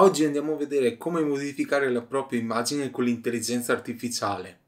Oggi andiamo a vedere come modificare la propria immagine con l'intelligenza artificiale.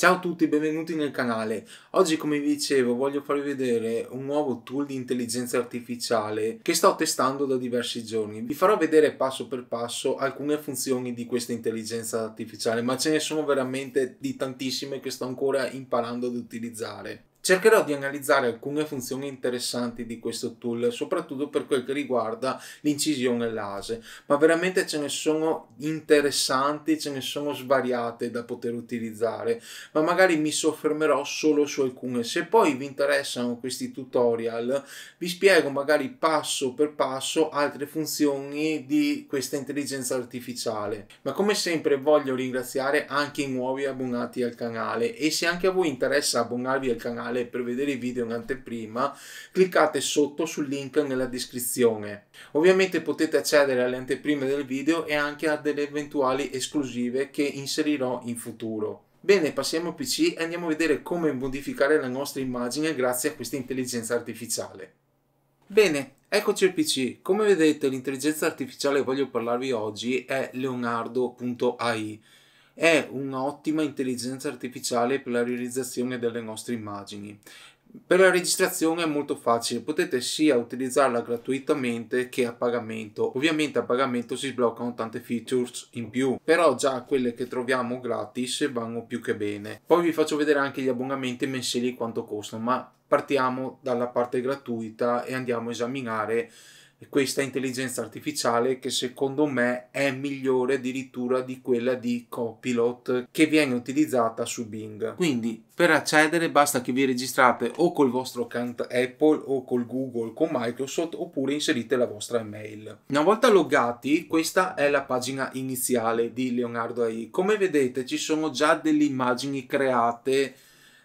Ciao a tutti, benvenuti nel canale. Oggi come vi dicevo voglio farvi vedere un nuovo tool di intelligenza artificiale che sto testando da diversi giorni. Vi farò vedere passo per passo alcune funzioni di questa intelligenza artificiale, ma ce ne sono veramente di tantissime che sto ancora imparando ad utilizzare. Cercherò di analizzare alcune funzioni interessanti di questo tool, soprattutto per quel che riguarda l'incisione e l'ase, ma veramente ce ne sono interessanti, ce ne sono svariate da poter utilizzare, ma magari mi soffermerò solo su alcune. Se poi vi interessano questi tutorial, vi spiego magari passo per passo altre funzioni di questa intelligenza artificiale. Ma come sempre voglio ringraziare anche i nuovi abbonati al canale e se anche a voi interessa abbonarvi al canale, canale per vedere i video in anteprima, cliccate sotto sul link nella descrizione. Ovviamente potete accedere alle anteprime del video e anche a delle eventuali esclusive che inserirò in futuro. Bene, passiamo al PC e andiamo a vedere come modificare la nostra immagine grazie a questa intelligenza artificiale. Bene, Eccoci al PC, come vedete l'intelligenza artificiale che voglio parlarvi oggi è leonardo.ai è un'ottima intelligenza artificiale per la realizzazione delle nostre immagini. Per la registrazione è molto facile, potete sia utilizzarla gratuitamente che a pagamento. Ovviamente a pagamento si sbloccano tante features in più, però già quelle che troviamo gratis vanno più che bene. Poi vi faccio vedere anche gli abbonamenti mensili quanto costano, ma partiamo dalla parte gratuita e andiamo a esaminare questa intelligenza artificiale che secondo me è migliore addirittura di quella di Copilot che viene utilizzata su Bing. Quindi per accedere basta che vi registrate o col vostro account Apple o col Google, con Microsoft oppure inserite la vostra email. Una volta loggati questa è la pagina iniziale di Leonardo AI. Come vedete ci sono già delle immagini create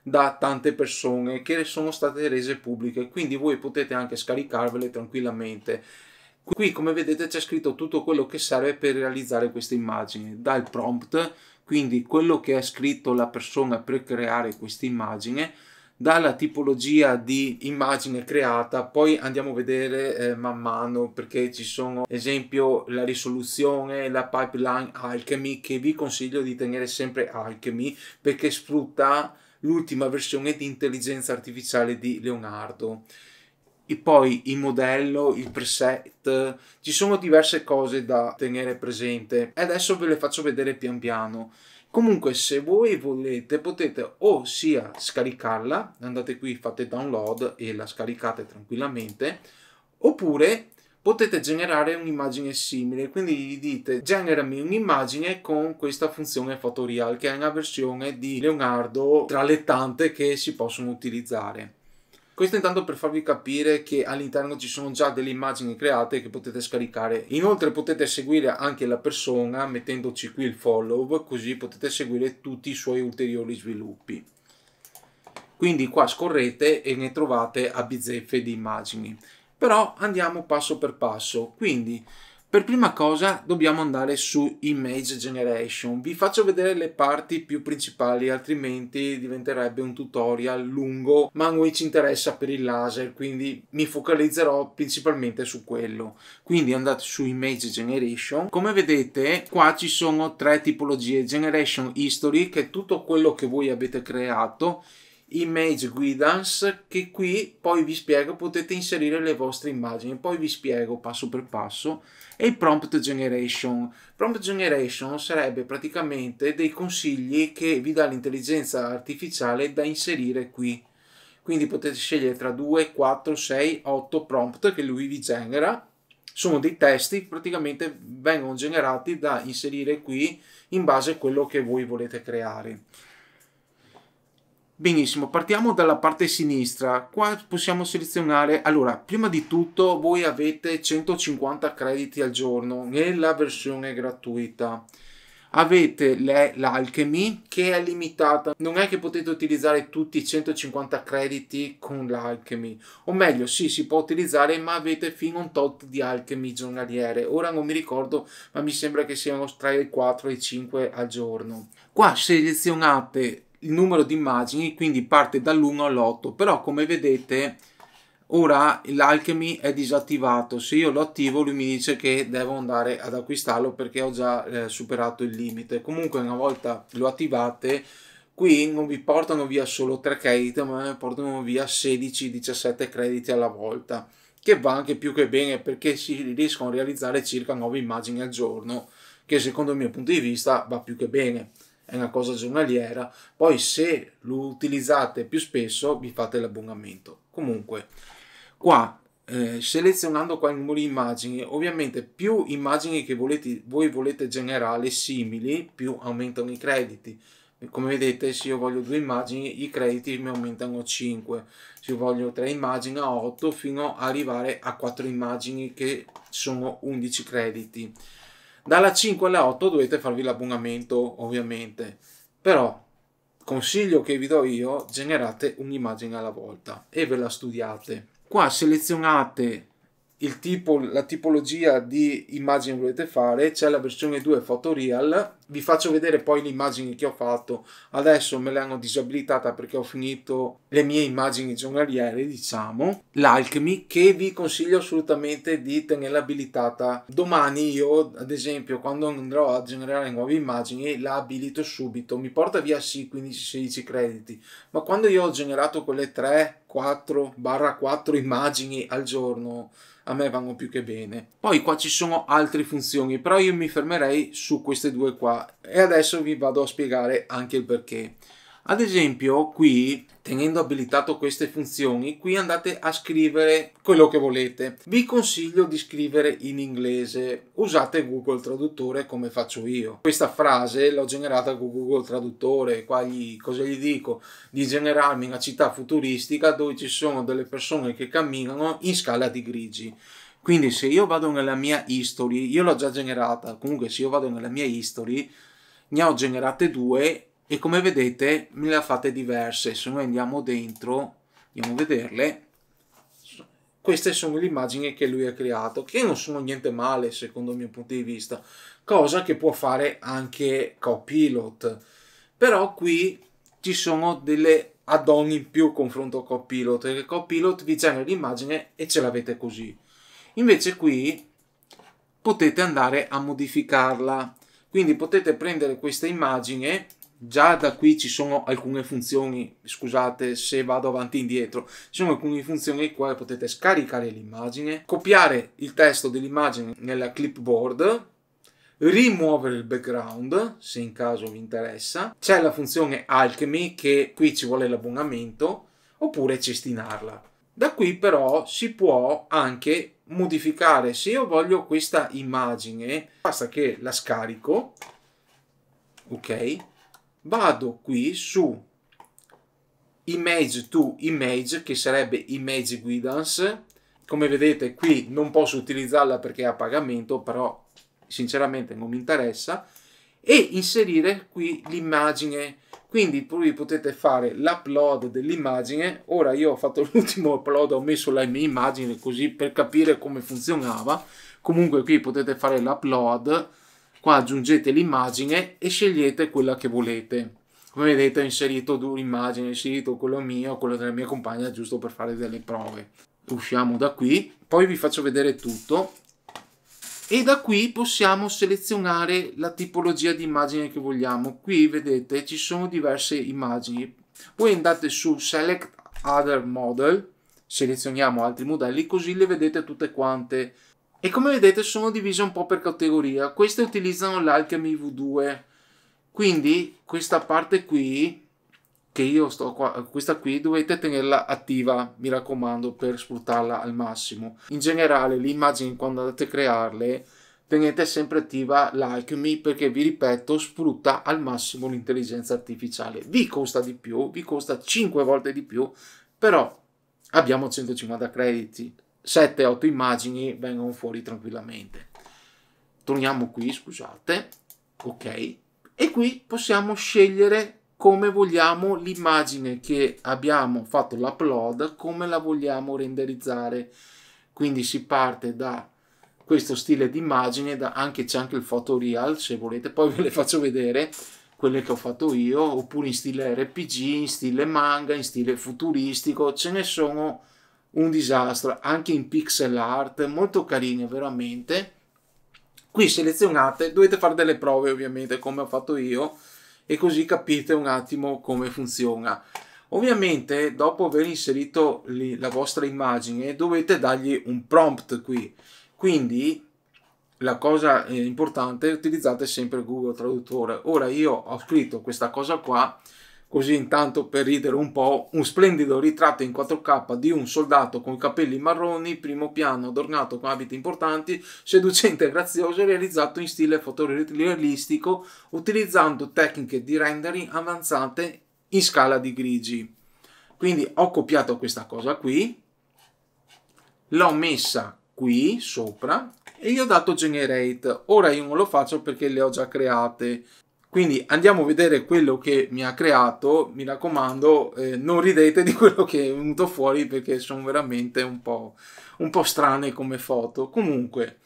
da tante persone che sono state rese pubbliche, quindi voi potete anche scaricarvele tranquillamente. Qui come vedete c'è scritto tutto quello che serve per realizzare queste immagini, dal prompt, quindi quello che ha scritto la persona per creare questa immagine, dalla tipologia di immagine creata, poi andiamo a vedere eh, man mano perché ci sono esempio la risoluzione, la pipeline Alchemy che vi consiglio di tenere sempre Alchemy perché sfrutta l'ultima versione di intelligenza artificiale di Leonardo. E poi il modello, il preset, ci sono diverse cose da tenere presente e adesso ve le faccio vedere pian piano. Comunque se voi volete potete o sia scaricarla, andate qui, fate download e la scaricate tranquillamente, oppure potete generare un'immagine simile, quindi gli dite generami un'immagine con questa funzione Photoreal che è una versione di Leonardo tra le tante che si possono utilizzare. Questo intanto per farvi capire che all'interno ci sono già delle immagini create che potete scaricare. Inoltre potete seguire anche la persona mettendoci qui il follow, così potete seguire tutti i suoi ulteriori sviluppi. Quindi qua scorrete e ne trovate a bizzeffe di immagini. Però andiamo passo per passo. Quindi, per prima cosa dobbiamo andare su Image Generation. Vi faccio vedere le parti più principali, altrimenti diventerebbe un tutorial lungo, ma noi ci interessa per il laser, quindi mi focalizzerò principalmente su quello. Quindi andate su Image Generation. Come vedete, qua ci sono tre tipologie. Generation History, che è tutto quello che voi avete creato, image guidance che qui poi vi spiego potete inserire le vostre immagini poi vi spiego passo per passo e prompt generation prompt generation sarebbe praticamente dei consigli che vi dà l'intelligenza artificiale da inserire qui quindi potete scegliere tra 2 4 6 8 prompt che lui vi genera sono dei testi praticamente vengono generati da inserire qui in base a quello che voi volete creare Benissimo, partiamo dalla parte sinistra. Qua possiamo selezionare... Allora, prima di tutto voi avete 150 crediti al giorno nella versione gratuita. Avete l'Alchemy che è limitata, non è che potete utilizzare tutti i 150 crediti con l'Alchemy, o meglio sì si può utilizzare ma avete fino a un tot di Alchemy giornaliere, ora non mi ricordo ma mi sembra che siano tra i 4 e i 5 al giorno. Qua selezionate il numero di immagini, quindi parte dall'1 all'8, però come vedete ora l'alchemy è disattivato, se io lo attivo lui mi dice che devo andare ad acquistarlo perché ho già eh, superato il limite, comunque una volta lo attivate qui non vi portano via solo 3 crediti ma ne portano via 16-17 crediti alla volta che va anche più che bene perché si riescono a realizzare circa 9 immagini al giorno che secondo il mio punto di vista va più che bene è una cosa giornaliera, poi se lo utilizzate più spesso vi fate l'abbonamento. Comunque, qua eh, selezionando qua il numero di immagini, ovviamente più immagini che volete, voi volete generare simili, più aumentano i crediti. Come vedete, se io voglio due immagini, i crediti mi aumentano 5. Se io voglio tre immagini, a 8, fino ad arrivare a quattro immagini che sono 11 crediti. Dalla 5 alla 8 dovete farvi l'abbonamento, ovviamente. Però, consiglio che vi do io, generate un'immagine alla volta e ve la studiate. Qua selezionate il tipo, la tipologia di immagine che volete fare, c'è la versione 2 Photoreal vi faccio vedere poi le immagini che ho fatto adesso me le hanno disabilitata perché ho finito le mie immagini giornaliere diciamo l'alchemy che vi consiglio assolutamente di tenerla abilitata domani io ad esempio quando andrò a generare nuove immagini la abilito subito mi porta via sì 15-16 crediti ma quando io ho generato quelle 3 4 barra 4 immagini al giorno a me vanno più che bene poi qua ci sono altre funzioni però io mi fermerei su queste due qua e adesso vi vado a spiegare anche il perché. Ad esempio qui, tenendo abilitato queste funzioni, qui andate a scrivere quello che volete. Vi consiglio di scrivere in inglese, usate Google Traduttore come faccio io. Questa frase l'ho generata con Google Traduttore, qua gli, cosa gli dico? Di generarmi una città futuristica dove ci sono delle persone che camminano in scala di grigi. Quindi se io vado nella mia history, io l'ho già generata, comunque se io vado nella mia history, ne ho generate due e come vedete me le ha fatte diverse. Se noi andiamo dentro, andiamo a vederle, queste sono le immagini che lui ha creato, che non sono niente male secondo il mio punto di vista, cosa che può fare anche Copilot. Però qui ci sono delle add-on in più confronto a Copilot, perché Copilot vi genera l'immagine e ce l'avete così. Invece qui potete andare a modificarla. Quindi potete prendere questa immagine, già da qui ci sono alcune funzioni, scusate se vado avanti e indietro, ci sono alcune funzioni qua potete scaricare l'immagine, copiare il testo dell'immagine nella clipboard, rimuovere il background se in caso vi interessa, c'è la funzione Alchemy che qui ci vuole l'abbonamento, oppure cestinarla. Da qui però si può anche modificare. Se io voglio questa immagine, basta che la scarico, ok? Vado qui su image to image, che sarebbe image guidance. Come vedete qui non posso utilizzarla perché è a pagamento, però sinceramente non mi interessa. E inserire qui l'immagine quindi voi potete fare l'upload dell'immagine ora io ho fatto l'ultimo upload ho messo la mia immagine così per capire come funzionava comunque qui potete fare l'upload qua aggiungete l'immagine e scegliete quella che volete come vedete ho inserito un'immagine ho inserito quello mio quello della mia compagna giusto per fare delle prove usciamo da qui poi vi faccio vedere tutto e da qui possiamo selezionare la tipologia di immagine che vogliamo. Qui vedete ci sono diverse immagini. Voi andate su Select Other Model, selezioniamo altri modelli, così le vedete tutte quante. E come vedete sono divise un po' per categoria. Queste utilizzano l'Alchemy V2, quindi questa parte qui che io sto qua, questa qui dovete tenerla attiva, mi raccomando, per sfruttarla al massimo. In generale, le immagini quando andate a crearle, tenete sempre attiva l'alchemy perché vi ripeto sfrutta al massimo l'intelligenza artificiale vi costa di più vi costa 5 volte di più però abbiamo 150 crediti 7-8 immagini vengono fuori tranquillamente torniamo qui scusate ok e qui possiamo scegliere come vogliamo l'immagine che abbiamo fatto l'upload, come la vogliamo renderizzare. Quindi si parte da questo stile di immagine, da, anche c'è anche il photoreal se volete, poi ve le faccio vedere quelle che ho fatto io, oppure in stile RPG, in stile manga, in stile futuristico, ce ne sono un disastro, anche in pixel art, molto carine veramente. Qui selezionate, dovete fare delle prove ovviamente come ho fatto io, e così capite un attimo come funziona. Ovviamente dopo aver inserito la vostra immagine dovete dargli un prompt qui, quindi la cosa eh, importante è utilizzate sempre Google Traduttore. Ora io ho scritto questa cosa qua così intanto per ridere un po', un splendido ritratto in 4K di un soldato con i capelli marroni, primo piano, adornato con abiti importanti, seducente e grazioso, realizzato in stile fotorealistico, utilizzando tecniche di rendering avanzate in scala di grigi. Quindi ho copiato questa cosa qui, l'ho messa qui sopra e gli ho dato generate. Ora io non lo faccio perché le ho già create, quindi andiamo a vedere quello che mi ha creato, mi raccomando, eh, non ridete di quello che è venuto fuori perché sono veramente un po', un po strane come foto. Comunque,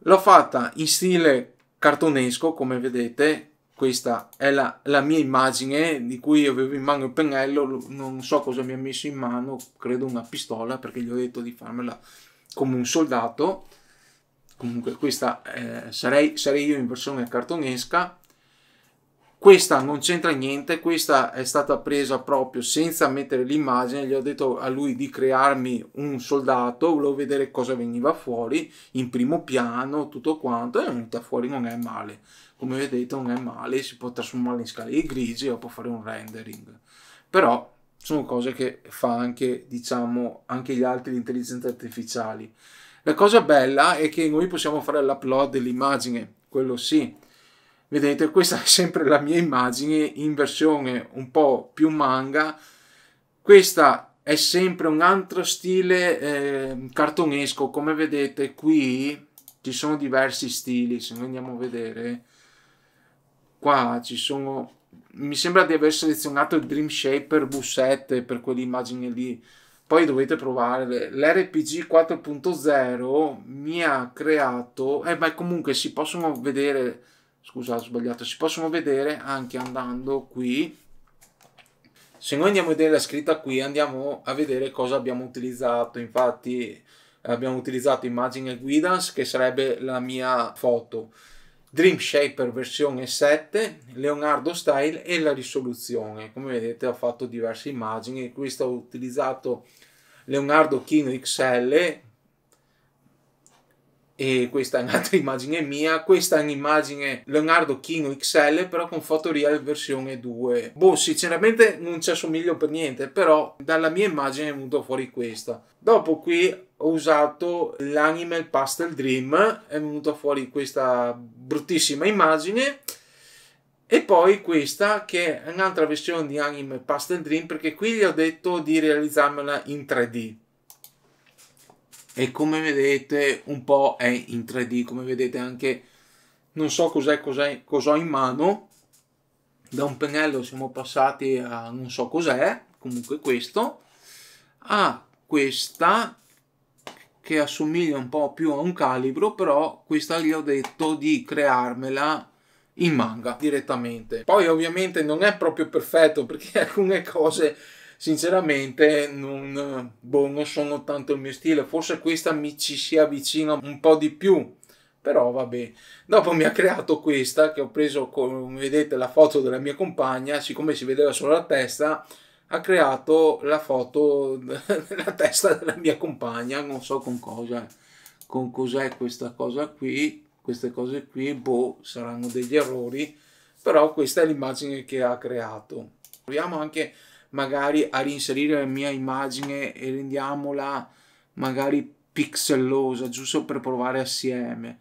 l'ho fatta in stile cartonesco, come vedete, questa è la, la, mia immagine di cui avevo in mano il pennello, non so cosa mi ha messo in mano, credo una pistola perché gli ho detto di farmela come un soldato. Comunque questa eh, sarei, sarei io in versione cartonesca questa non c'entra niente, questa è stata presa proprio senza mettere l'immagine, gli ho detto a lui di crearmi un soldato, volevo vedere cosa veniva fuori in primo piano, tutto quanto, e è venuta fuori, non è male. Come vedete non è male, si può trasformare in scale di grigi o può fare un rendering. Però sono cose che fa anche, diciamo, anche gli altri intelligenze artificiali. La cosa bella è che noi possiamo fare l'upload dell'immagine, quello sì, Vedete, questa è sempre la mia immagine in versione un po' più manga. Questa è sempre un altro stile eh, cartonesco, come vedete qui ci sono diversi stili, se noi andiamo a vedere qua ci sono mi sembra di aver selezionato il Dream Shaper V7 per quell'immagine lì poi dovete provare l'RPG 4.0 mi ha creato eh beh comunque si possono vedere scusate ho sbagliato, si possono vedere anche andando qui. Se noi andiamo a vedere la scritta qui andiamo a vedere cosa abbiamo utilizzato, infatti abbiamo utilizzato Immagine Guidance che sarebbe la mia foto. Dream Shaper versione 7, Leonardo Style e la risoluzione. Come vedete ho fatto diverse immagini, qui ho utilizzato Leonardo Kino XL e questa è un'altra immagine mia questa è un'immagine Leonardo Kino XL però con Photoreal versione 2 boh sinceramente non ci assomiglio per niente però dalla mia immagine è venuta fuori questa dopo qui ho usato l'Animal Pastel Dream è venuta fuori questa bruttissima immagine e poi questa che è un'altra versione di Anime Pastel Dream perché qui gli ho detto di realizzarmela in 3D e come vedete un po' è in 3D, come vedete anche non so cos'è, cos'è, cos'ho in mano, da un pennello siamo passati a non so cos'è, comunque questo, a questa che assomiglia un po' più a un calibro, però questa gli ho detto di crearmela in manga direttamente. Poi ovviamente non è proprio perfetto perché alcune cose sinceramente non, boh, non sono tanto il mio stile, forse questa mi ci si avvicina un po' di più, però vabbè. Dopo mi ha creato questa che ho preso, come vedete, la foto della mia compagna, siccome si vedeva solo la testa, ha creato la foto della testa della mia compagna, non so con cosa, con cos'è questa cosa qui, queste cose qui, boh, saranno degli errori, però questa è l'immagine che ha creato. Proviamo anche magari a reinserire la mia immagine e rendiamola magari pixellosa, giusto per provare assieme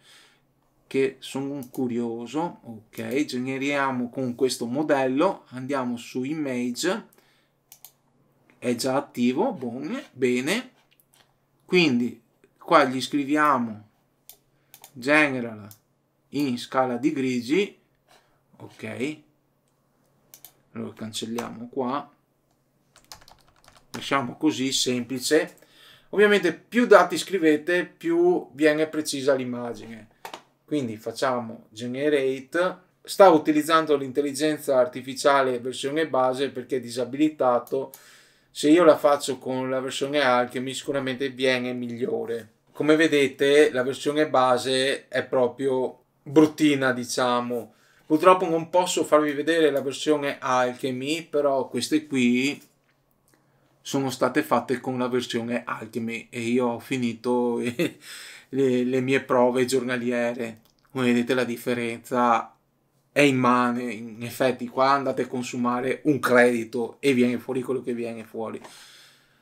che sono curioso, ok, generiamo con questo modello, andiamo su image, è già attivo, bon, bene, quindi qua gli scriviamo general in scala di grigi, ok, lo cancelliamo qua, diciamo così, semplice. Ovviamente più dati scrivete, più viene precisa l'immagine. Quindi facciamo generate. Sta utilizzando l'intelligenza artificiale versione base perché è disabilitato. Se io la faccio con la versione Alchemy sicuramente viene migliore. Come vedete la versione base è proprio bruttina, diciamo. Purtroppo non posso farvi vedere la versione Alchemy, però queste qui sono state fatte con la versione Ultimate e io ho finito le, le mie prove giornaliere. Come vedete la differenza è immane, in effetti qua andate a consumare un credito e viene fuori quello che viene fuori.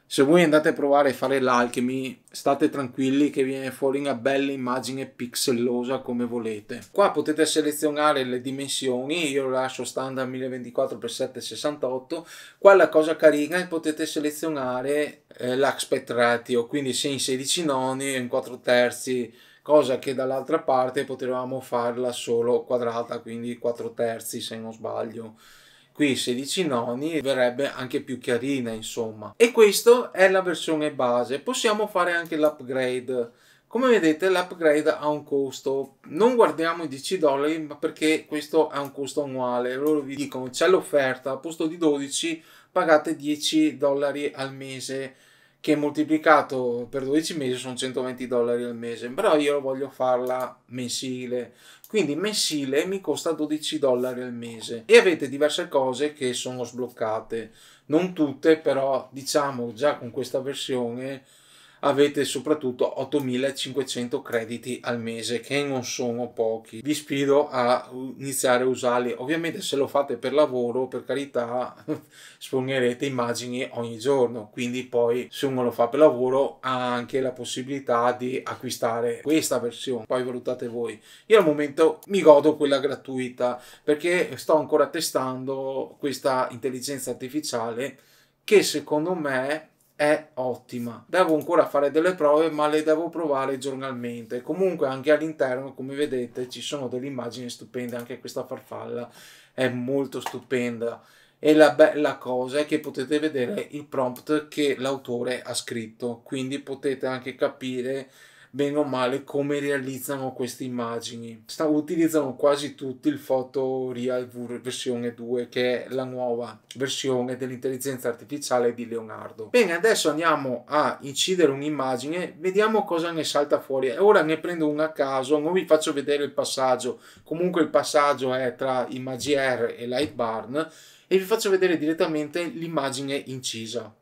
Se voi andate a provare a fare l'alchemy, state tranquilli che viene fuori una bella immagine pixellosa come volete. Qua potete selezionare le dimensioni, io lascio standard 1024x768. Qua la cosa carina è che potete selezionare eh, l'aspect ratio, quindi se in 16 noni o in 4 terzi, cosa che dall'altra parte potevamo farla solo quadrata, quindi 4 terzi se non sbaglio qui 16 noni verrebbe anche più chiarina insomma e questa è la versione base possiamo fare anche l'upgrade come vedete l'upgrade ha un costo non guardiamo i 10 dollari ma perché questo è un costo annuale loro vi dicono c'è l'offerta a posto di 12 pagate 10 dollari al mese che moltiplicato per 12 mesi sono 120 dollari al mese, però io voglio farla mensile, quindi mensile mi costa 12 dollari al mese e avete diverse cose che sono sbloccate, non tutte però diciamo già con questa versione avete soprattutto 8500 crediti al mese che non sono pochi vi sfido a iniziare a usarli ovviamente se lo fate per lavoro per carità spugnerete immagini ogni giorno quindi poi se uno lo fa per lavoro ha anche la possibilità di acquistare questa versione poi valutate voi io al momento mi godo quella gratuita perché sto ancora testando questa intelligenza artificiale che secondo me è ottima. Devo ancora fare delle prove, ma le devo provare giornalmente. Comunque anche all'interno, come vedete, ci sono delle immagini stupende, anche questa farfalla è molto stupenda. E la bella cosa è che potete vedere il prompt che l'autore ha scritto, quindi potete anche capire bene o male come realizzano queste immagini. Sta, utilizzano quasi tutti il Photo Real versione 2 che è la nuova versione dell'intelligenza artificiale di Leonardo. Bene, adesso andiamo a incidere un'immagine, vediamo cosa ne salta fuori. Ora ne prendo una a caso, non vi faccio vedere il passaggio, comunque il passaggio è tra Imagier e Lightbarn e vi faccio vedere direttamente l'immagine incisa.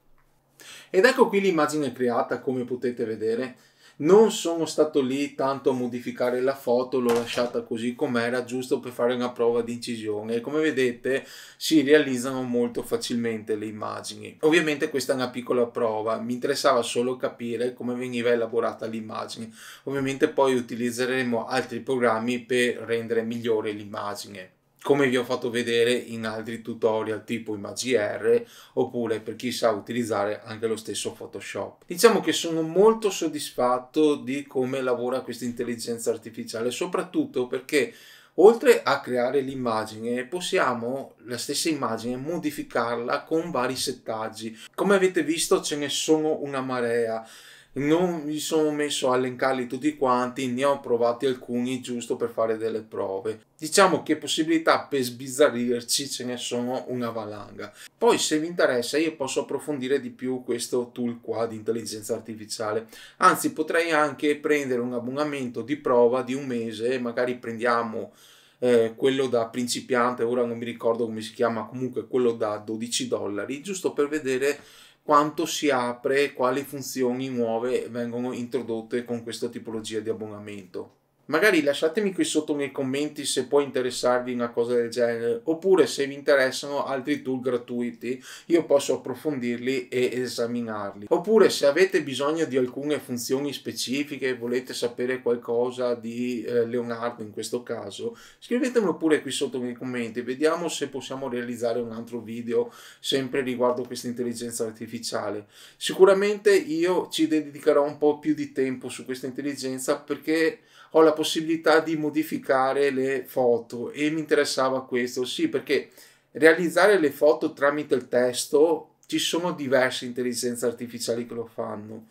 Ed ecco qui l'immagine creata, come potete vedere non sono stato lì tanto a modificare la foto, l'ho lasciata così com'era, giusto per fare una prova di incisione. Come vedete si realizzano molto facilmente le immagini. Ovviamente questa è una piccola prova, mi interessava solo capire come veniva elaborata l'immagine. Ovviamente poi utilizzeremo altri programmi per rendere migliore l'immagine come vi ho fatto vedere in altri tutorial tipo ImagiR oppure per chi sa utilizzare anche lo stesso Photoshop. Diciamo che sono molto soddisfatto di come lavora questa intelligenza artificiale, soprattutto perché oltre a creare l'immagine possiamo la stessa immagine modificarla con vari settaggi. Come avete visto ce ne sono una marea non mi sono messo a elencarli tutti quanti, ne ho provati alcuni giusto per fare delle prove. Diciamo che possibilità per sbizzarrirci ce ne sono una valanga. Poi se vi interessa io posso approfondire di più questo tool qua di intelligenza artificiale. Anzi potrei anche prendere un abbonamento di prova di un mese, magari prendiamo eh, quello da principiante, ora non mi ricordo come si chiama, comunque quello da 12 dollari, giusto per vedere quanto si apre quali funzioni nuove vengono introdotte con questa tipologia di abbonamento. Magari lasciatemi qui sotto nei commenti se può interessarvi una cosa del genere, oppure se vi interessano altri tool gratuiti, io posso approfondirli e esaminarli. Oppure se avete bisogno di alcune funzioni specifiche, e volete sapere qualcosa di eh, Leonardo in questo caso, scrivetemelo pure qui sotto nei commenti, vediamo se possiamo realizzare un altro video sempre riguardo questa intelligenza artificiale. Sicuramente io ci dedicherò un po' più di tempo su questa intelligenza perché ho la possibilità di modificare le foto e mi interessava questo, sì, perché realizzare le foto tramite il testo ci sono diverse intelligenze artificiali che lo fanno.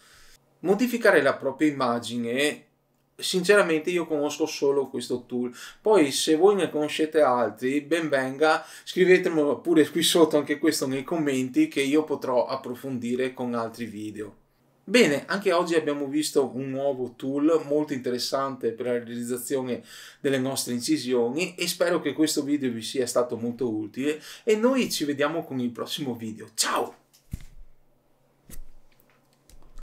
Modificare la propria immagine sinceramente io conosco solo questo tool poi se voi ne conoscete altri ben venga scrivetemelo pure qui sotto anche questo nei commenti che io potrò approfondire con altri video Bene, anche oggi abbiamo visto un nuovo tool molto interessante per la realizzazione delle nostre incisioni e spero che questo video vi sia stato molto utile e noi ci vediamo con il prossimo video. Ciao!